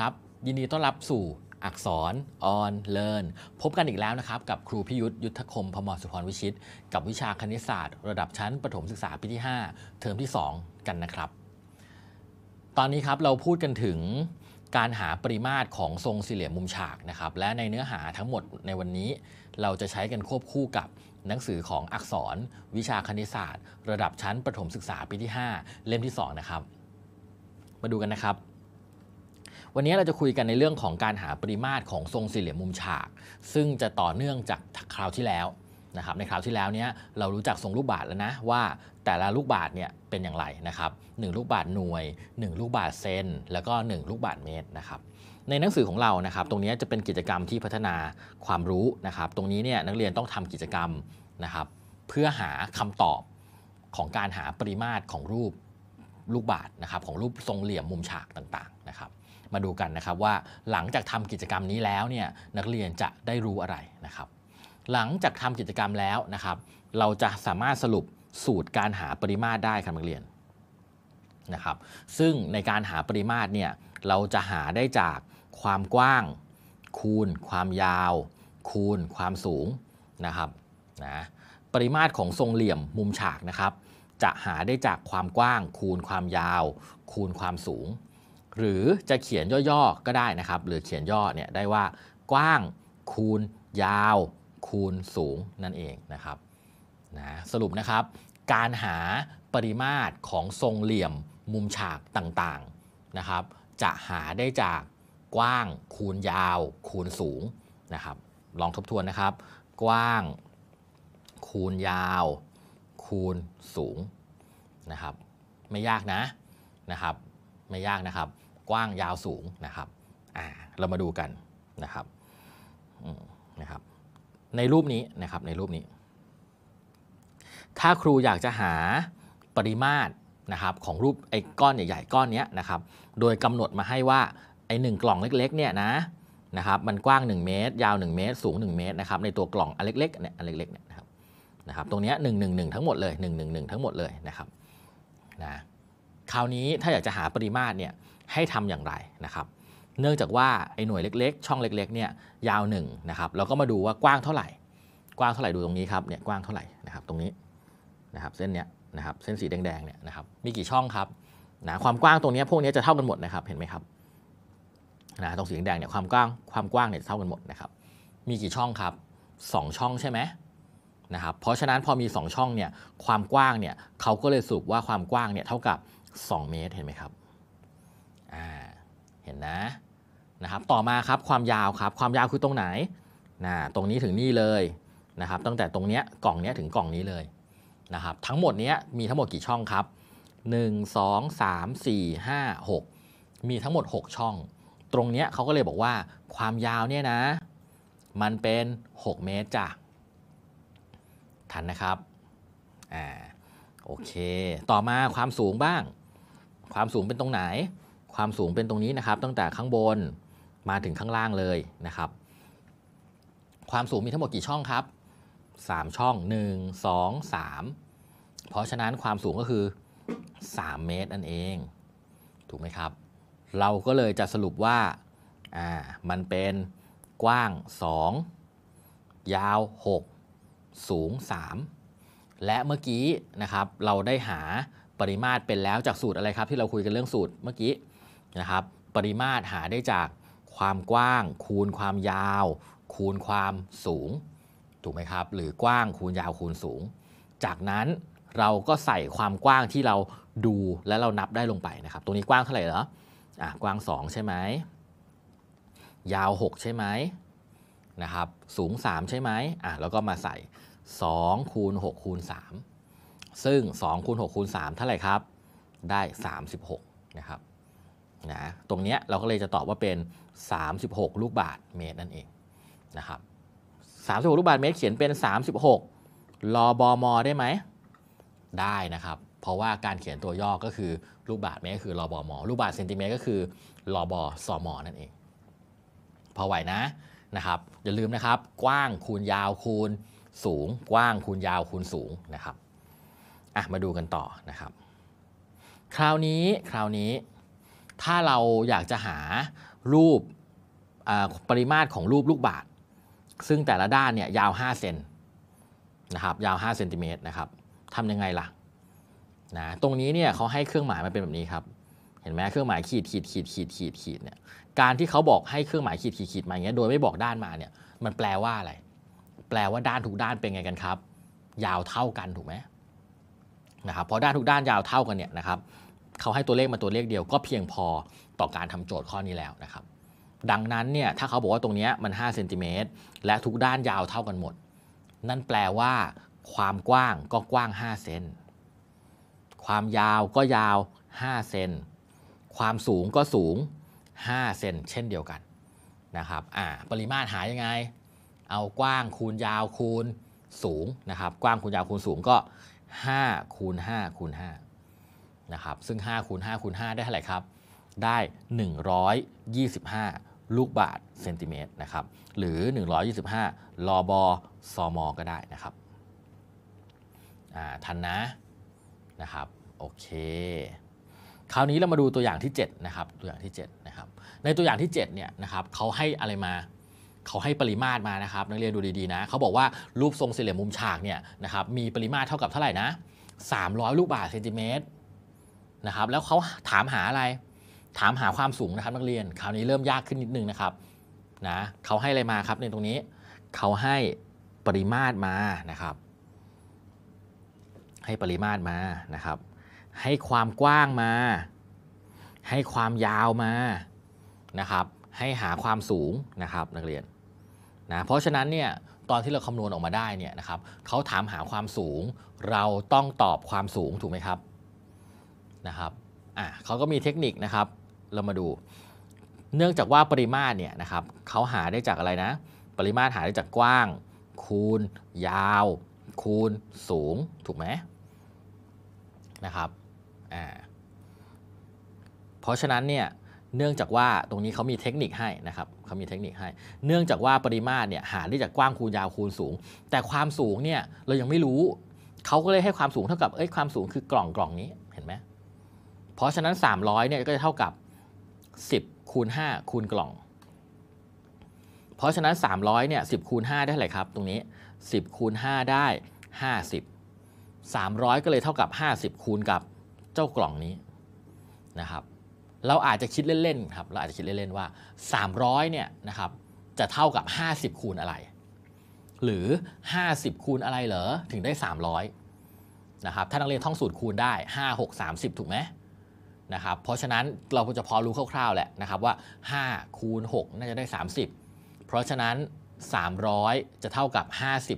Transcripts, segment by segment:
ครับยินดีต้อนรับสู่อักษรออนเลิร์นพบกันอีกแล้วนะครับ กับครูพิยุทธยุทธคมพมรสุพรวิชิต กับวิชาคณิตศาสตร์ ระดับชั้นประถมศึกษาปีที่ 5 เทอมที่ 2 กันนะครับ ตอนนี้ครับเราพูดกันถึงการหาปริมาตรของทรงสี่เหลี่ยมมุมฉากนะครับ และในเนื้อหาทั้งหมดในวันนี้ เราจะใช้กันควบคู่กับหนังสือของอักษร วิชาคณิตศาสตร์ ระดับชั้นประถมศึกษาปีที่ 5 เล่มที่ 2 นะครับ มาดูกันนะครับวันนี้เราจะคุยกันในเรื่องของการหาปริมาตรของทรงสี่เหลี่ยมมุมฉาก ซึ่งจะต่อเนื่องจากคราวที่แล้วนะครับ ในคราวที่แล้วเนี้ยเรารู้จักทรงลูกบาศแล้วนะว่า แต่ละลูกบาศเนี่ยเป็นอย่างไรนะครับ1ลูกบาศหน่วย1ลูกบาศเซนแล้วก็1ลูกบาศเมตรนะครับในหนังสือของเรานะครับตรงนี้จะเป็นกิจกรรมที่พัฒนาความรู้นะครับตรงนี้เนี่ยนักเรียนต้องทำกิจกรรมนะครับเพื่อหาคำตอบของการหาปริมาตรของรูปลูกบาศนะครับของรูปทรงเหลี่ยมมุมฉากต่างมาดูกันนะครับ ว่าหลังจากทำกิจกรรมนี้แล้วเนี่ยนักเรียนจะได้รู้อะไรนะครับ หลังจากทำกิจกรรมแล้วนะครับเราจะสามารถสรุปสูตรการหาปริมาตรได้ครับนักเรียนนะครับซึ่งในการหาปริมาตรเนี่ยเราจะหาได้จากความกว้าง คูณความยาว คูณความสูงนะครับนะปริมาตรของทรงเหลี่ยม มุมฉากนะครับจะหาได้จากความกว้าง คูณความยาว คูณความสูงหรือจะเขียนย่อๆก็ได้นะครับหรือเขียนย่อเนี่ยได้ว่ากว้างคูณยาว คูณสูงนั่นเองนะครับ นะสรุปนะครับ การหาปริมาตรของทรงเหลี่ยมมุมฉากต่างๆนะครับ จะหาได้จากกว้างคูณยาวคูณสูงนะครับ ลองทบทวนนะครับ กว้าง คูณยาวคูณสูงนะครับ ไม่ยากนะนะครับ ไม่ยากนะครับกว้างยาวสูงนะครับเรามาดูกันนะครับนะครับ ในรูปนี้นะครับ ในรูปนี้ ถ้าครูอยากจะหาปริมาตรนะครับของรูปไอ้ก้อนใหญ่ๆก้อนนี้นะครับ โดยกำหนดมาให้ว่าไอ้หกล่องเล็กๆเนี่ยนะนะครับ มันกว้าง 1 เมตร ยาว 1 เมตร สูง 1 เมตรนะครับ ในตัวกล่องอันเล็กๆเนี่ยอันเล็กๆเนี่ยนะครับ นะครับ ตรงนี้หนึ่งหนึ่งหนึ่งทั้งหมดเลยหนึ่งหนึ่งหนึ่งทั้งหมดเลยนะครับ นะ คราวนี้ถ้าอยากจะหาปริมาตรเนี่ยให้ทำอย่างไรนะครับ เนื่องจากว่าไอ้หน่วยเล็กๆ ช่องเล็กๆ เนี่ยยาว1นะครับ เราก็มาดูว่ากว้างเท่าไหร่ กว้างเท่าไหร่ดูตรงนี้ครับ เนี่ยกว้างเท่าไหร่นะครับตรงนี้นะครับเส้นเนี้ยนะครับเส้นสีแดงๆเนี่ยนะครับมีกี่ช่องครับนะความกว้างตรงนี้พวกนี้จะเท่ากันหมดนะครับเห็นไหมครับ นะตรงสีแดงเนี่ยความกว้างความกว้างเนี่ยเท่ากันหมดนะครับ มีกี่ช่องครับ 2 ช่องใช่ไหมนะครับ เพราะฉะนั้นพอมี 2 ช่องเนี่ยความกว้างเนี่ยเขาก็เลยสูบว่าความกว้างเนี่ยเท่ากับ 2 เมตรเห็นไหมครับ่าเห็นนะนะครับต่อมาครับความยาวครับความยาวคือตรงไหนนะตรงนี้ถึงนี่เลยนะครับตั้งแต่ตรงเนี้ยกล่องเนี้ยถึงกล่องนี้เลยนะครับทั้งหมดเนี้ยมีทั้งหมดกี่ช่องครับ 1 2 3 4 5 6มีทั้งหมด 6 ช่อง ตรงเนี้ยเขาก็เลยบอกว่าความยาวเนี่ยนะ มันเป็น 6 เมตรจ้ะทันนะครับอ่าโอเค ต่อมาความสูงบ้าง ความสูงเป็นตรงไหนความสูงเป็นตรงนี้นะครับ ตั้งแต่ข้างบนมาถึงข้างล่างเลยนะครับ ความสูงมีทั้งหมดกี่ช่องครับ3ช่อง1 2 3 เพราะฉะนั้นความสูงก็คือ 3 เมตรนั่นเอง ถูกไหมครับ เราก็เลยจะสรุปว่าอ่ามันเป็นกว้าง 2 ยาว 6 สูง3 และเมื่อกี้นะครับ เราได้หาปริมาตรเป็นแล้วจากสูตรอะไรครับที่เราคุยกันเรื่องสูตรเมื่อกี้นะครับ ปริมาตรหาได้จากความกว้างคูณความยาว คูณความสูงถูกไหมครับ หรือกว้างคูณยาวคูณสูง จากนั้นเราก็ใส่ความกว้างที่เราดูและเรานับได้ลงไปนะครับ ตรงนี้กว้างเท่าไหร่เหรอ อ่กว้าง 2 ใช่ไหม ยาว 6 ใช่ไหมนะครับ สูง 3 ใช่ไหมอ่ะแล้วก็มาใส่2คูณ6คูณ3ซึ่ง2คูณ6คูณ3เท่าไหร่ครับ ได้ 36 นะครับนะตรงนี้เราก็เลยจะตอบว่าเป็น 36 ลูกบาทเมตรนั่นเองนะครับ36 ลูกบาทเมตรเขียนเป็น 36ลอบอมอได้ไหม ได้นะครับ เพราะว่าการเขียนตัวย่อก็คือ ลูกบาทเมตรคือลอบอมอลูกบาทเซนติเมตรก็คือลอบอสอมอนั่นเอง พอไหวนะนะครับอย่าลืมนะครับ กว้างคูณยาวคูณสูง กว้างคูณยาวคูณสูงนะครับอ่ะมาดูกันต่อนะครับ คราวนี้คราวนี้ถ้าเราอยากจะหารูปปริมาตรของรูปลูกบาศซึ่งแต่ละด้านเนี่ยยาว5เซนนะครับยาว5เซนติเมตรนะครับทำยังไงล่ะนะตรงนี้เนี่ยเขาให้เครื่องหมายมาเป็นแบบนี้ครับเห็นไหมเครื่องหมายขีดขีดขีดขีดขีดขีดเนี่ยการที่เขาบอกให้เครื่องหมายขีดขีดขีดมาอย่างเงี้ยโดยไม่บอกด้านมาเนี่ย มันแปลว่าอะไรแปลว่าด้านทุกด้านเป็นไงกันครับ ยาวเท่ากันถูกไหมนะครับพอด้านทุกด้านยาวเท่ากันเนี่ยนะครับเขาให้ตัวเลขมาตัวเลขเดียวก็เพียงพอต่อการทำโจทย์ข้อนี้แล้วนะครับ ดังนั้นเนี่ยถ้าเขาบอกว่าตรงนี้มัน5เซนติเมตรและทุกด้านยาวเท่ากันหมด นั่นแปลว่า ความกว้างก็กว้าง5เซนความยาวก็ยาว5เซนความสูงก็สูง5เซนเช่นเดียวกันนะครับอ่าปริมาตรหายังไง เอากว้างคูณยาวคูณสูงนะครับกว้างคูณยาวคูณสูงก็5คูณ5คูณ5นะครับซึ่ง5คูณ5คูณ5ได้ เท่าไหร่ครับ ได้ 125 ลูกบาทเซนติเมตร นะครับ หรือ 125 ลอบอซอมอก็ได้นะครับ ทันนะ นะครับ โอเค คราวนี้เรามาดูตัวอย่างที่7นะครับ ตัวอย่างที่7นะครับ ในตัวอย่างที่ 7 เนี่ย นะครับเขาให้ อะไร มา เขาให้ปริมาตร มา นะครับ นักเรียนดูดีๆนะ เขาบอกว่ารูปทรงสี่เหลี่ยมมุมฉาก เนี่ย นะครับ มีปริมาตร เท่ากับ เท่าไหร่นะ 300 ลูกบาทเซนติเมตรนะครับแล้วเขาถามหาอะไรถามหาความสูงนะครับนักเรียนคราวนี้เริ่มยากขึ้นนิดนึงนะครับนะเขาให้อะไรมาครับในตรงนี้เขาให้ปริมาตรมานะครับ ให้ปริมาตรมานะครับ ให้ความกว้างมา ให้ความยาวมานะครับให้หาความสูงนะครับนักเรียนนะเพราะฉะนั้นเนี่ยตอนที่เราคำนวณออกมาได้เนี่ยนะครับเขาถามหาความสูง เราต้องตอบความสูงถูกไหมครับนะครับอ่ะเขาก็มีเทคนิคนะครับ เรามาดู เนื่องจากว่าปริมาตรเนี่ยนะครับเขาหาได้จากอะไรนะ ปริมาตรหาได้จากกว้าง คูณ ยาว คูณ สูง ถูกไหมนะครับอ่าเพราะฉะนั้น เนี่ย เนื่องจากว่าตรงนี้เขามีเทคนิคให้นะครับเขามีเทคนิคให้ เนื่องจากว่าปริมาตรเนี่ยหาได้จากกว้างคูณยาวคูณสูง แต่ความสูงเนี่ยเรายังไม่รู้ เขาก็เลยให้ความสูงเท่ากับ เอ้ย ความสูงคือกล่องกล่องนี้ เห็นไหมเพราะฉะนั้น 300เนี่ยก็จะเท่ากับ 10คูณ5คูณกล่อง เพราะฉะนั้น 300เนี่ย10คูณ5 ได้เท่าไหร่ครับตรงนี้10คูณ5ได้ 50 300 ก็เลยเท่ากับ 50คูณกับเจ้ากล่องนี้นะครับเราอาจจะคิดเล่นๆครับเราอาจจะคิดเล่นๆว่า 300เนี่ยนะครับจะเท่ากับ 50คูณอะไร หรือ 50คูณอะไรเหรอถึงได้ 300นะครับถ้านักเรียนท่องสูตรคูณได้ 5 6 30 ถูกไหมนะครับ เพราะฉะนั้นเราจะพอรู้คร่าวๆแหละนะครับว่า 5 คูณ 6น่าจะได้ 30 เพราะฉะนั้น 300 จะเท่ากับ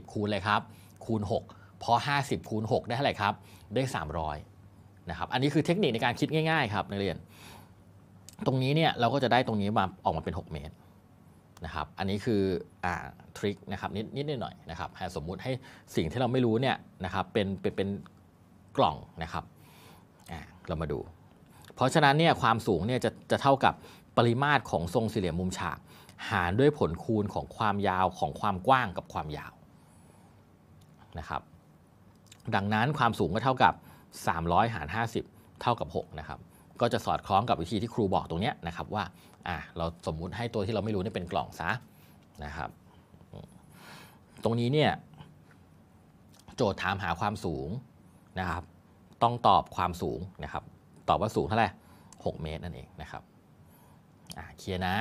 50 คูณเลยครับคูณ6เพราะ50 คูณ6ได้เท่าไหร่ครับได้ 300นะครับอันนี้คือเทคนิคในการคิดง่ายๆครับนักเรียน ตรงนี้เนี่ยเราก็จะได้ตรงนี้มาออกมาเป็น 6 เมตรนะครับอันนี้คืออ่าทริคนะครับนิดนิดหน่อยๆนะครับสมมุติให้สิ่งที่เราไม่รู้เนี่ยนะครับเป็นเป็นเป็นกล่องนะครับอ่าเรามาดูราะฉะนั้นเนี่ยความสูงเนี่ยจะจะเท่ากับปริมาตรของทรงสี่เหลี่ยมมุมฉาก หารด้วยผลคูณของความยาวของความกว้างกับความยาวนะครับ ดังนั้นความสูงก็เท่ากับ300หาร50 เท่ากับ6นะครับก็จะสอดคล้องกับวิธีที่ครูบอกตรงนี้นะครับว่าอ่ะเราสมมุติให้ตัวที่เราไม่รู้นี่เป็นกล่องซะนะครับ ตรงนี้เนี่ยโจทย์ถามหาความสูงนะครับ ต้องตอบความสูงนะครับตอบว่าสูงเท่าไหร่ 6 เมตรนั่นเองนะครับเคลียร์นะ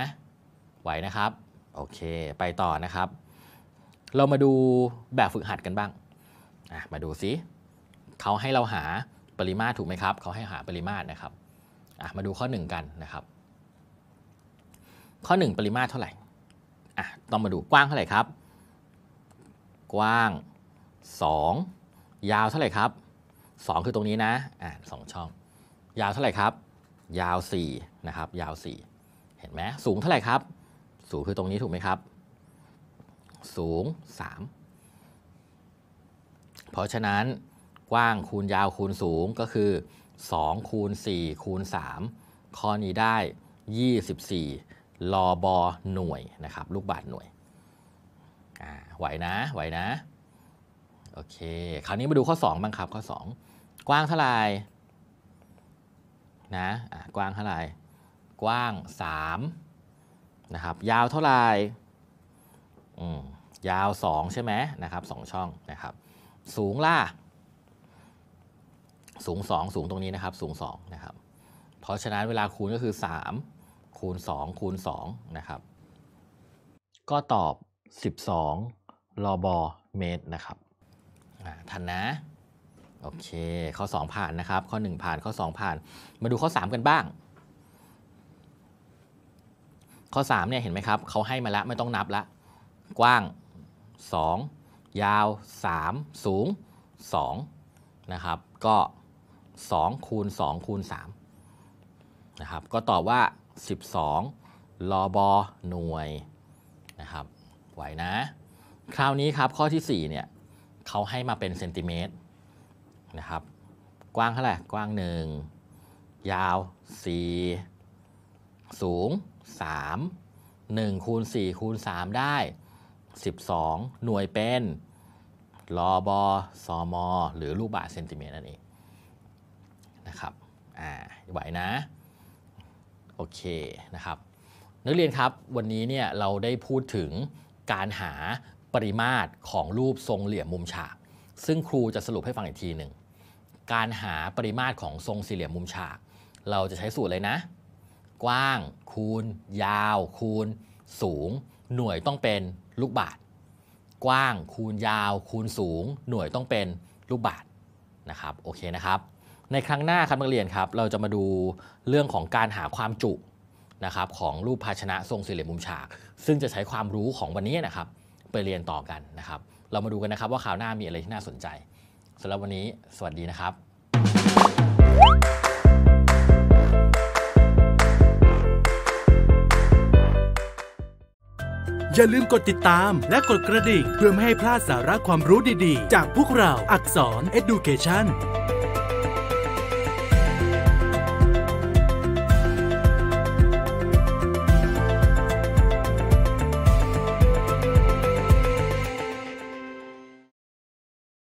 ไหวนะครับ โอเค ไปต่อนะครับ เรามาดูแบบฝึกหัดกันบ้าง มาดูซิเขาให้เราหาปริมาตรถูกไหมครับ เขาให้หาปริมาตรนะครับ มาดูข้อ 1 กันนะครับ ข้อ 1 ปริมาตรเท่าไหร่ต้องมาดูกว้างเท่าไหร่ครับ กว้าง 2 ยาวเท่าไหร่ครับ 2 คือตรงนี้นะสองช่องยาวเท่าไหร่ครับ ยาว4นะครับ ยาว 4 เห็นไหมสูงเท่าไหร่ครับ สูงคือตรงนี้ถูกไหมครับ สูง 3 เพราะฉะนั้นกว้างคูณยาวคูณสูงก็คือ 2 คูณ 4 คูณ3ข้อนี้ได้ 24ลอบอหน่วยนะครับ ลูกบาทหน่วยไหวนะไหวนะโอเคคราวนี้มาดูข้อ 2บ้างครับข้อ 2 กว้างเท่าไหร่นะกว้างเท่าไหร่ กว้าง3นะครับยาวเท่าไหร่ยาว 2 ใช่ไหมนะครับ2ช่องนะครับ สูงล่ะสูง 2 สูงตรงนี้นะครับ สูง2นะครับ เพราะฉะนั้นเวลาคูณก็คือ 3 คูณ 2 คูณ2นะครับก็ตอบ 12ลอบอเมตรนะครับทันนะโอเค ข้อ2ผ่านนะครับ ข้อ 1 ผ่าน ข้อ 2 ผ่าน มาดูข้อ 3 กันบ้าง ข้อ 3เนี่ยเห็นไหมครับ เขาให้มาแล้ว ไม่ต้องนับละ กว้าง 2 ยาว 3 สูง2นะครับ ก็ 2 คูณ 2 คูณ3นะครับ ก็ตอบว่า 12 ลอบอหน่วย นะครับ ไหวนะ คราวนี้ครับข้อที่ 4เนี่ยเขาให้มาเป็นเซนติเมตรนะครับกว้างเท่าไหร่กว้าง 1 ยาว 4 สูง 3 1 คูณ 4 คูณ 3 ได้ 12 หน่วยเป็นลอบอสอมอหรือลูกบาศก์เซนติเมตรนั่นเองนะครับอ่าไหวนะ โอเคนะครับนักเรียนครับวันนี้เนี่ยเราได้พูดถึงการหาปริมาตรของรูปทรงเหลี่ยมมุมฉากซึ่งครูจะสรุปให้ฟังอีกทีหนึ่งการหาปริมาตรของทรงสี่เหลี่ยมมุมฉาก เราจะใช้สูตรเลยนะ กว้างคูณยาวคูณสูง หน่วยต้องเป็นลูกบาศกว้าง คูณยาว คูณสูง หน่วยต้องเป็นลูกบาศนะครับโอเคนะครับในครั้งหน้าครับนักเรียนครับเราจะมาดูเรื่องของการหาความจุนะครับของรูปภาชนะทรงสี่เหลี่ยมมุมฉากซึ่งจะใช้ความรู้ของวันนี้นะครับไปเรียนต่อกันนะครับ เรามาดูกันนะครับว่าข่าวหน้ามีอะไรที่น่าสนใจสำหรับวันนี้สวัสดีนะครับ อย่าลืมกดติดตามและกดกระดิ่งเพื่อไม่ให้พลาดสาระความรู้ดีๆ จากพวกเราอักษร Education